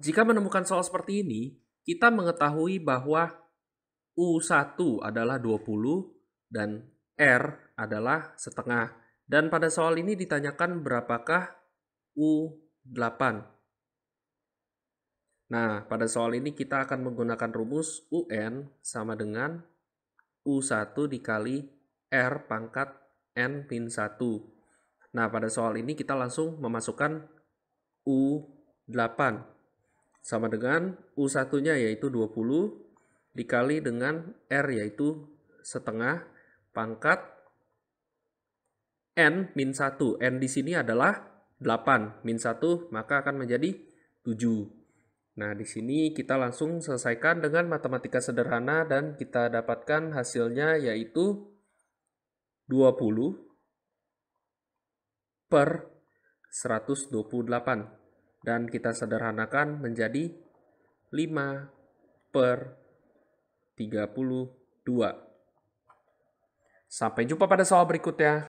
Jika menemukan soal seperti ini, kita mengetahui bahwa U1 adalah 20 dan R adalah setengah. Dan pada soal ini ditanyakan berapakah U8. Nah, pada soal ini kita akan menggunakan rumus UN sama dengan U1 dikali R pangkat N pin 1. Nah, pada soal ini kita langsung memasukkan U8 sama dengan U1-nya yaitu 20 dikali dengan R yaitu setengah pangkat N min 1. N di sini adalah 8 min 1 maka akan menjadi 7. Nah, di sini kita langsung selesaikan dengan matematika sederhana dan kita dapatkan hasilnya yaitu 20 per 128 dan kita sederhanakan menjadi 5 per 32. Sampai jumpa pada soal berikutnya.